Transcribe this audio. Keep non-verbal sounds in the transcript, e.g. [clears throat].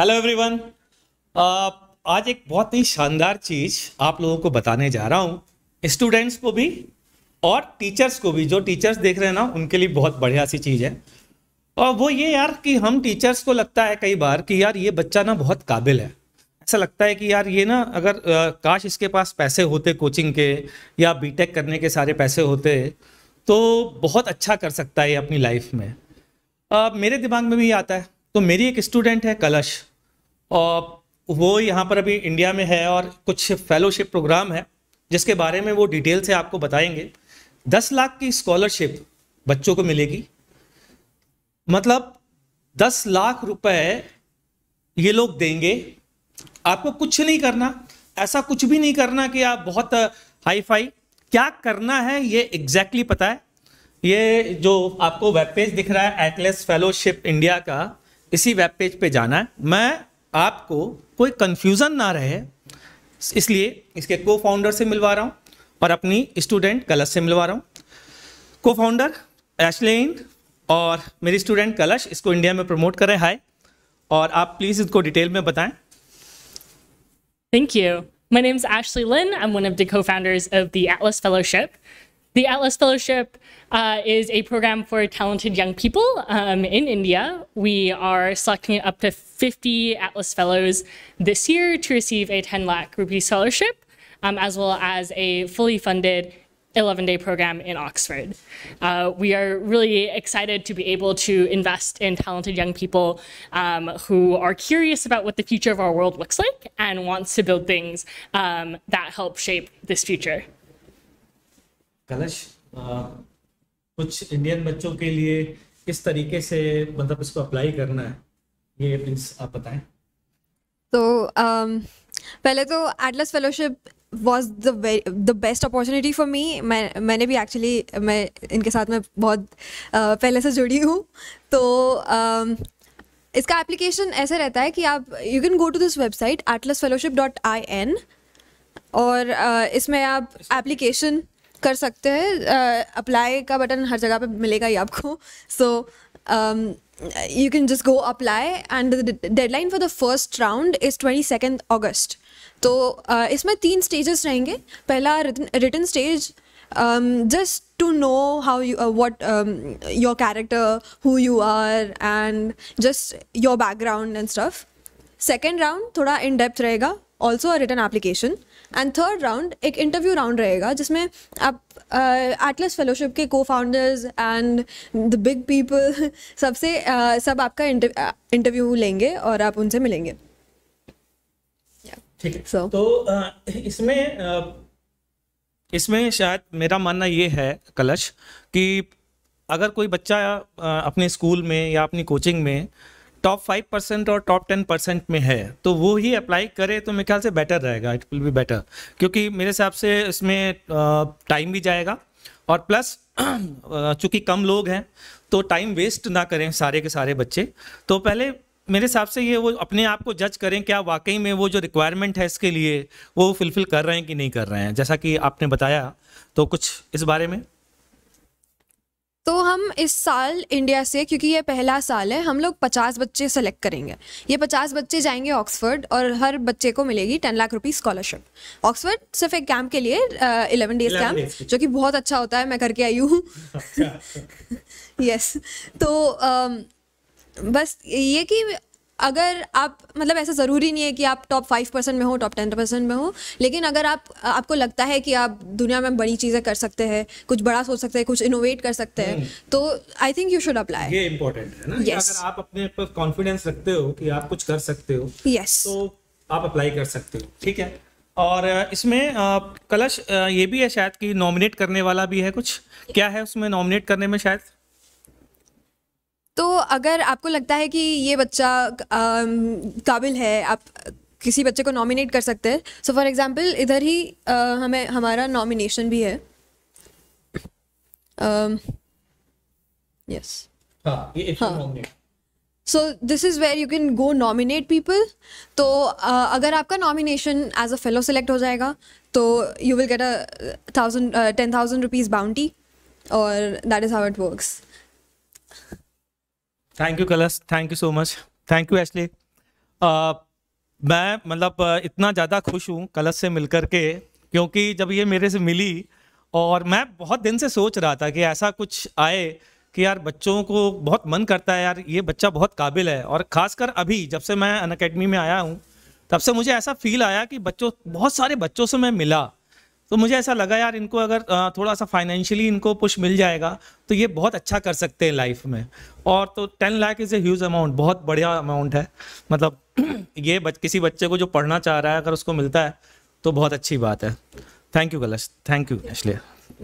Hello everyone आज एक बहुत ही शानदार चीज आप लोगों को बताने जा रहा हूँ स्टूडेंट्स को भी और टीचर्स को भी जो टीचर्स देख रहे हैं ना उनके लिए बहुत बढ़िया सी चीज़ है और वो ये यार कि हम टीचर्स को लगता है कई बार कि यार ये बच्चा ना बहुत काबिल है ऐसा लगता है कि यार ये ना अगर आ, काश इसके पास पैसे होते कोचिंग के या बीटेक करने के सारे पैसे होते तो बहुत अच्छा कर सकता है अपनी लाइफ में आ, मेरे दिमाग में भी आता है तो मेरी एक स्टूडेंट है कलश और वो यहाँ पर अभी इंडिया में है और कुछ फेलोशिप प्रोग्राम है जिसके बारे में वो डिटेल से आपको बताएंगे दस लाख की स्कॉलरशिप बच्चों को मिलेगी मतलब दस लाख रुपए ये लोग देंगे आपको कुछ नहीं करना ऐसा कुछ भी नहीं करना कि आप बहुत हाई फाई क्या करना है ये एग्जैक्टली exactly पता है ये जो आपको वेब पेज दिख रहा है एटलेस फेलोशिप इंडिया का इसी वेब पेज पे जाना है मैं आपको कोई कंफ्यूजन ना रहे इसलिए इसके को फाउंडर से मिलवा रहा हूँ और अपनी स्टूडेंट कलश से मिलवा रहा हूँ को फाउंडर एशलेन और मेरी स्टूडेंट कलश इसको इंडिया में प्रमोट करें हाय और आप प्लीज़ इसको डिटेल में बताएं thank you name is Ashley Lin I am one of the co founders of the Atlas Fellowship The Atlas Fellowship uh, is a program for talented young people um, in India. We are selecting up to 50 Atlas Fellows this year to receive a 10 lakh rupee scholarship, um, as well as a fully funded 11 day program in Oxford. Uh, we are really excited to be able to invest in talented young people um, who are curious about what the future of our world looks like and wants to build things um, that help shape this future. कलश आ, कुछ Indian बच्चों के लिए किस तरीके से मतलब इसको अप्लाई करना है ये प्लीज आप बताएं तो पहले तो Atlas Fellowship was the the best opportunity for me मैं मैंने भी एक्चुअली मैं इनके साथ में बहुत पहले से जुड़ी हूँ तो इसका एप्लीकेशन ऐसे रहता है कि आप you can go to this website Atlas Fellowship dot I N और इसमें आप एप्लीकेशन कर सकते हैं अप्लाई का बटन हर जगह पे मिलेगा ही आपको so you can just go apply and deadline for the first round is twenty second August तो uh, इसमें तीन स्टेजेस रहेंगे पहला written stage um, just to know how you uh, what um, your character who you are and just your background and stuff second round thoda in depth rahega also a written application and third round एक interview round रहेगा जिसमें आप Atlas uh, Fellowship के co founders and the big people सबसे uh, सब आपका interview uh, लेंगे और आप उनसे मिलेंगे ठीक है so. तो uh, इसमें इसमें शायद मेरा मानना ये है कलश कि अगर कोई बच्चा अपने स्कूल में या अपनी कोचिंग में टॉप फाइव परसेंट और टॉप टेन परसेंट में है तो वो ही अप्लाई करे तो मेरे ख्याल से बेटर रहेगा इट विल बी बेटर क्योंकि मेरे हिसाब से इसमें टाइम भी जाएगा और प्लस चूंकि कम लोग हैं तो टाइम वेस्ट ना करें सारे के सारे बच्चे तो पहले मेरे हिसाब से ये वो अपने आप को जज करें क्या वाकई में वो जो रिक्वायरमेंट है इसके लिए वो फुलफिल कर रहे हैं कि नहीं कर रहे हैं जैसा कि आपने बताया तो कुछ इस बारे में तो हम इस साल इंडिया से क्योंकि ये पहला साल है हम लोग पचास बच्चे सेलेक्ट करेंगे ये पचास बच्चे जाएंगे ऑक्सफर्ड और हर बच्चे को मिलेगी ten lakh rupees scholarship Oxford सिर्फ एक कैंप के लिए इलेवन डेज कैंप जो कि बहुत अच्छा होता है मैं करके आई हूँ यस अच्छा। [laughs] तो uh, बस ये कि अगर आप मतलब ऐसा ज़रूरी नहीं है कि आप टॉप फाइव परसेंट में हो टॉप टेन परसेंट में हो लेकिन अगर आप आपको लगता है कि आप दुनिया में बड़ी चीज़ें कर सकते हैं कुछ बड़ा सोच सकते हैं कुछ इनोवेट कर सकते हैं हम्म। तो I think you should apply ये इम्पोर्टेंट है ना yes. अगर आप अपने पर कॉन्फिडेंस रखते हो कि आप कुछ कर सकते हो yes. तो आप अप्लाई कर सकते हो ठीक है और इसमें कलश ये भी है शायद कि नॉमिनेट करने वाला भी है कुछ क्या है उसमें नॉमिनेट करने में शायद तो अगर आपको लगता है कि ये बच्चा काबिल है आप किसी बच्चे को नॉमिनेट कर सकते हैं सो फॉर एग्ज़ाम्पल इधर ही आ, हमें हमारा नॉमिनेशन भी है yes so this is where you can go nominate people तो अगर आपका nomination as a fellow select हो जाएगा तो you will get a thousand ten thousand rupees bounty और that is how it works thank you Kalash thank you so much thank you Ashley मैं मतलब uh, इतना ज़्यादा खुश हूँ कलश से मिल कर के क्योंकि जब ये मेरे से मिली और मैं बहुत दिन से सोच रहा था कि ऐसा कुछ आए कि यार बच्चों को बहुत मन करता है यार ये बच्चा बहुत काबिल है और ख़ासकर अभी जब से मैं अन में आया हूँ तब से मुझे ऐसा फील आया कि बच्चों बहुत सारे बच्चों से मैं मिला तो मुझे ऐसा लगा यार इनको अगर थोड़ा सा फाइनेंशियली इनको पुश मिल जाएगा तो ये बहुत अच्छा कर सकते हैं लाइफ में और तो ten lakh is a huge amount बहुत बढ़िया अमाउंट है मतलब [clears throat] ये बच, किसी बच्चे को जो पढ़ना चाह रहा है अगर उसको मिलता है तो बहुत अच्छी बात है thank you Kalash thank you अश्लिया